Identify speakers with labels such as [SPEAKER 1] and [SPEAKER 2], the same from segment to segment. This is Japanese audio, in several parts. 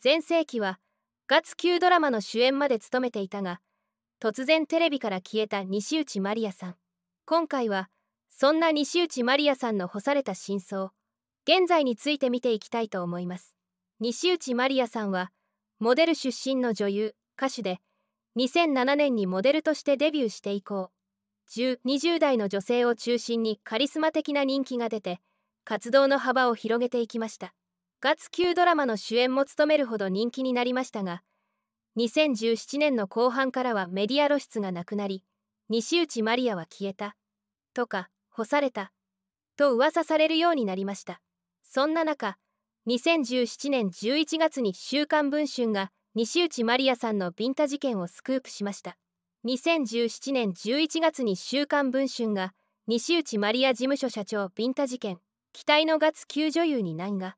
[SPEAKER 1] 全盛期はガツ級ドラマの主演まで務めていたが突然テレビから消えた西内まりやさん今回はそんな西内まりやさんの干された真相現在について見ていきたいと思います西内まりやさんはモデル出身の女優歌手で2007年にモデルとしてデビューして以降1020代の女性を中心にカリスマ的な人気が出て活動の幅を広げていきました月級ドラマの主演も務めるほど人気になりましたが2017年の後半からはメディア露出がなくなり西内まりやは消えたとか干されたと噂されるようになりましたそんな中2017年11月に「週刊文春」が西内まりやさんのビンタ事件をスクープしました2017年11月に「週刊文春」が西内まりや事務所社長ビンタ事件期待の月級女優に難が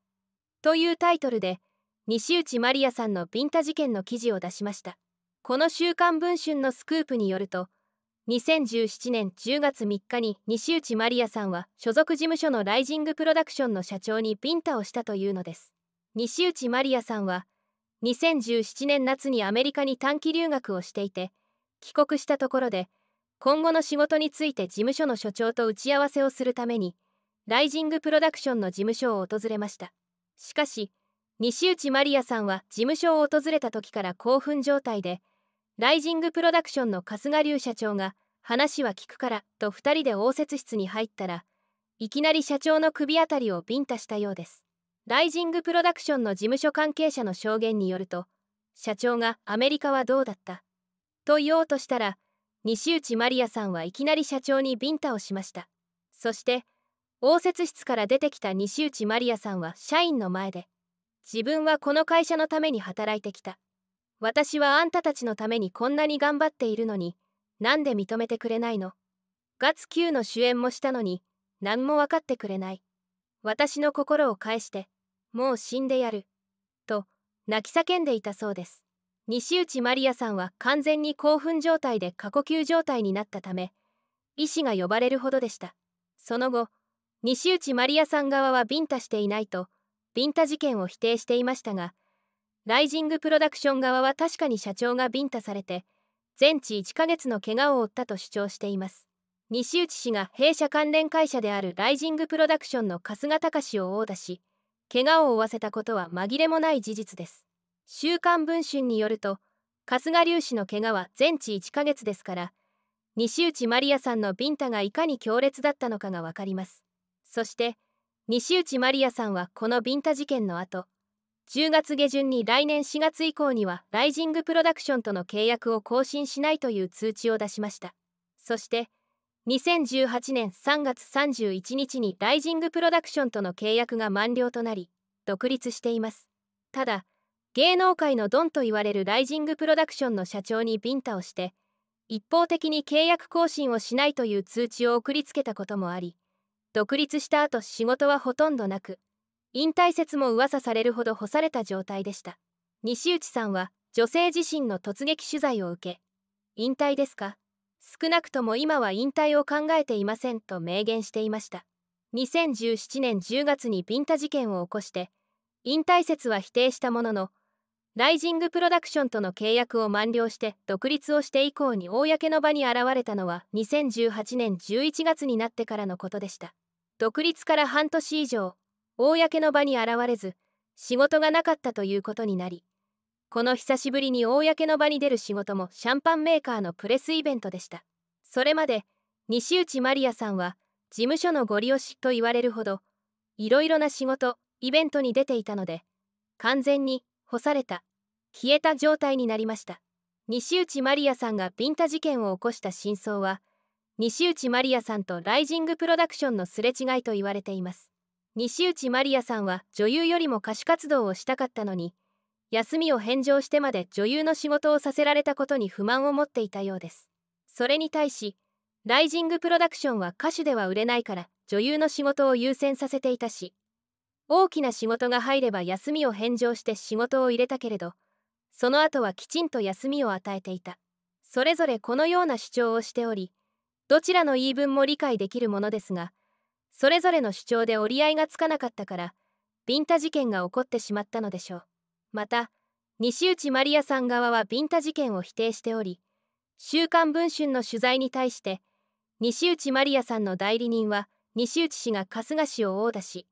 [SPEAKER 1] というタイトルで西内マリアさんのビンタ事件の記事を出しましたこの「週刊文春」のスクープによると2017年10月3日に西内マリアさんは所属事務所のライジングプロダクションの社長にビンタをしたというのです西内マリアさんは2017年夏にアメリカに短期留学をしていて帰国したところで今後の仕事について事務所の所長と打ち合わせをするためにライジングプロダクションの事務所を訪れましたしかし西内まりやさんは事務所を訪れた時から興奮状態でライジングプロダクションの春日流社長が話は聞くからと2人で応接室に入ったらいきなり社長の首あたりをビンタしたようですライジングプロダクションの事務所関係者の証言によると社長が「アメリカはどうだった?」と言おうとしたら西内まりやさんはいきなり社長にビンタをしましたそして「応接室から出てきた西内まりやさんは社員の前で自分はこの会社のために働いてきた私はあんたたちのためにこんなに頑張っているのになんで認めてくれないのガツ Q の主演もしたのに何も分かってくれない私の心を返してもう死んでやると泣き叫んでいたそうです西内まりやさんは完全に興奮状態で過呼吸状態になったため医師が呼ばれるほどでしたその後西内まりやさん側はビンタしていないとビンタ事件を否定していましたがライジングプロダクション側は確かに社長がビンタされて全治1ヶ月の怪我を負ったと主張しています西内氏が弊社関連会社であるライジングプロダクションの春日隆を殴打し怪我を負わせたことは紛れもない事実です週刊文春によると春日隆氏の怪我は全治1ヶ月ですから西内まりやさんのビンタがいかに強烈だったのかが分かりますそして西内まりやさんはこのビンタ事件の後10月下旬に来年4月以降にはライジングプロダクションとの契約を更新しないという通知を出しましたそして2018年3月31日にライジングプロダクションとの契約が満了となり独立していますただ芸能界のドンと言われるライジングプロダクションの社長にビンタをして一方的に契約更新をしないという通知を送りつけたこともあり独立した後仕事はほとんどなく引退説も噂されるほど干された状態でした西内さんは女性自身の突撃取材を受け引退ですか少なくとも今は引退を考えていませんと明言していました2017年10月にビンタ事件を起こして引退説は否定したもののライジングプロダクションとの契約を満了して独立をして以降に公の場に現れたのは2018年11月になってからのことでした独立から半年以上公の場に現れず仕事がなかったということになりこの久しぶりに公の場に出る仕事もシャンパンメーカーのプレスイベントでしたそれまで西内まりやさんは事務所のご利用しと言われるほどいろいろな仕事イベントに出ていたので完全に干された消えた状態になりました西内まりやさんがビンタ事件を起こした真相は西内まりやさんとライジングプロダクションのすれ違いと言われています西内まりやさんは女優よりも歌手活動をしたかったのに休みを返上してまで女優の仕事をさせられたことに不満を持っていたようですそれに対しライジングプロダクションは歌手では売れないから女優の仕事を優先させていたし大きな仕事が入れば休みを返上して仕事を入れたけれどその後はきちんと休みを与えていたそれぞれこのような主張をしておりどちらの言い分も理解できるものですがそれぞれの主張で折り合いがつかなかったからビンタ事件が起こってしまったのでしょうまた西内まりやさん側はビンタ事件を否定しており「週刊文春」の取材に対して西内まりやさんの代理人は西内氏が春日氏を殴打し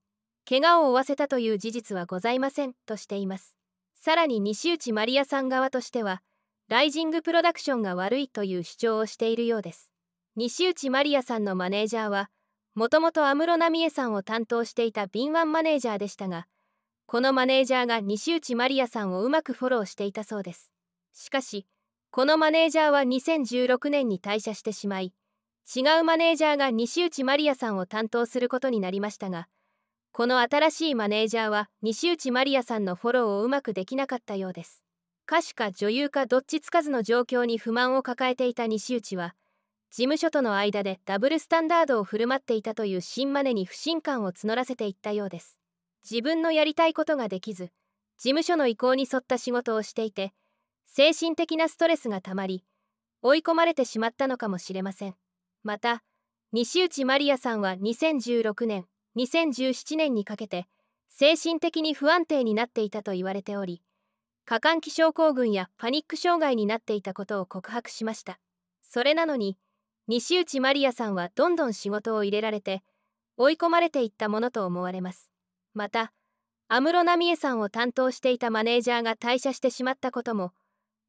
[SPEAKER 1] 怪我を負わせたという事実はございませんとしていますさらに西内まりやさん側としてはライジングプロダクションが悪いという主張をしているようです西内まりやさんのマネージャーはもともと安室奈美恵さんを担当していた敏腕マネージャーでしたがこのマネージャーが西内まりやさんをうまくフォローしていたそうですしかしこのマネージャーは2016年に退社してしまい違うマネージャーが西内まりやさんを担当することになりましたがこの新しいマネージャーは西内まりやさんのフォローをうまくできなかったようです歌手か女優かどっちつかずの状況に不満を抱えていた西内は事務所との間でダブルスタンダードを振る舞っていたという新マネに不信感を募らせていったようです自分のやりたいことができず事務所の意向に沿った仕事をしていて精神的なストレスがたまり追い込まれてしまったのかもしれませんまた西内まりやさんは2016年2017年にかけて精神的に不安定になっていたと言われており過換気症候群やパニック障害になっていたことを告白しましたそれなのに西内まりやさんはどんどん仕事を入れられて追い込まれていったものと思われますまた安室奈美恵さんを担当していたマネージャーが退社してしまったことも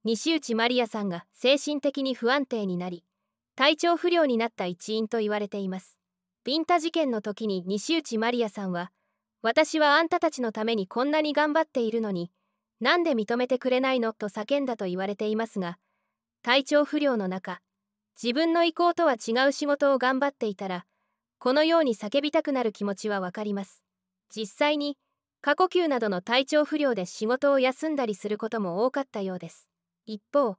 [SPEAKER 1] 西内まりやさんが精神的に不安定になり体調不良になった一因と言われていますビンタ事件の時に西内まりやさんは私はあんたたちのためにこんなに頑張っているのになんで認めてくれないのと叫んだと言われていますが体調不良の中自分の意向とは違う仕事を頑張っていたらこのように叫びたくなる気持ちはわかります実際に過呼吸などの体調不良で仕事を休んだりすることも多かったようです一方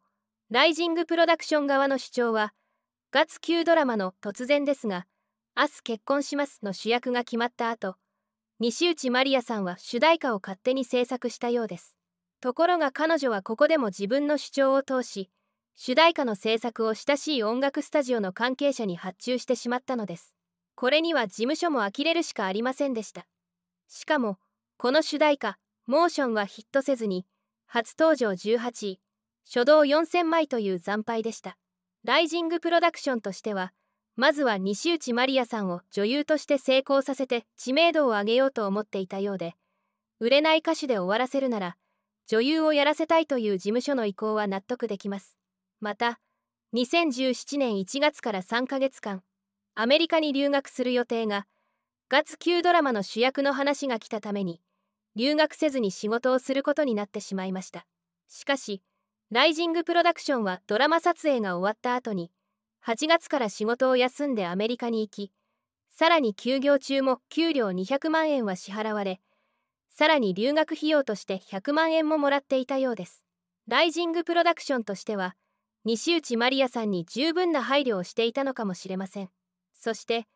[SPEAKER 1] ライジングプロダクション側の主張は月9ドラマの突然ですが明日結婚します」の主役が決まった後西内まりやさんは主題歌を勝手に制作したようですところが彼女はここでも自分の主張を通し主題歌の制作を親しい音楽スタジオの関係者に発注してしまったのですこれには事務所も呆れるしかありませんでしたしかもこの主題歌「モーション」はヒットせずに初登場18位初動4000枚という惨敗でしたライジングプロダクションとしてはまずは西内まりやさんを女優として成功させて知名度を上げようと思っていたようで売れない歌手で終わらせるなら女優をやらせたいという事務所の意向は納得できますまた2017年1月から3ヶ月間アメリカに留学する予定が月9ドラマの主役の話が来たために留学せずに仕事をすることになってしまいましたしかしライジングプロダクションはドラマ撮影が終わった後に8月から仕事を休んでアメリカに行き、さらに休業中も給料200万円は支払われ、さらに留学費用として100万円ももらっていたようです。ライジングプロダクションとしては、西内まりやさんに十分な配慮をしていたのかもしれません。そして、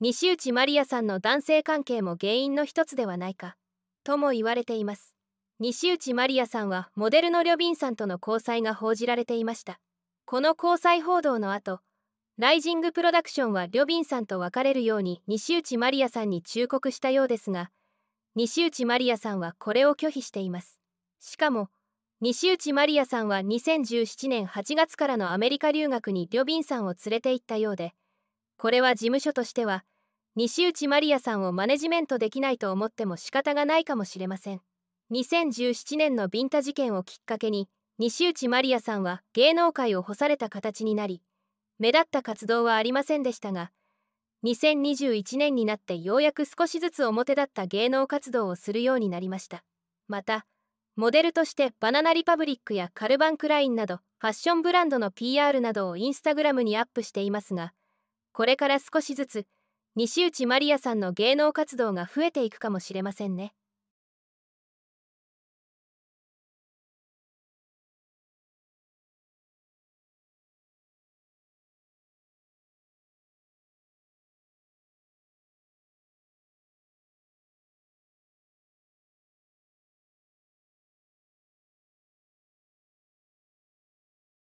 [SPEAKER 1] 西内まりやさんの男性関係も原因の一つではないか、とも言われています。西内まりやさんはモデルのリョビンさんとの交際が報じられていました。この交際報道の後、ライジングプロダクションはリョビンさんと別れるように西内まりやさんに忠告したようですが西内まりやさんはこれを拒否していますしかも西内まりやさんは2017年8月からのアメリカ留学にリョビンさんを連れて行ったようでこれは事務所としては西内まりやさんをマネジメントできないと思っても仕方がないかもしれません2017年のビンタ事件をきっかけに西内まりやさんは芸能界を干された形になり目立った活動はありませんでしたが2021年になってようやく少しずつ表立った芸能活動をするようになりましたまたモデルとしてバナナリパブリックやカルバンクラインなどファッションブランドの PR などをインスタグラムにアップしていますがこれから少しずつ西内まりやさんの芸能活動が増えていくかもしれませんね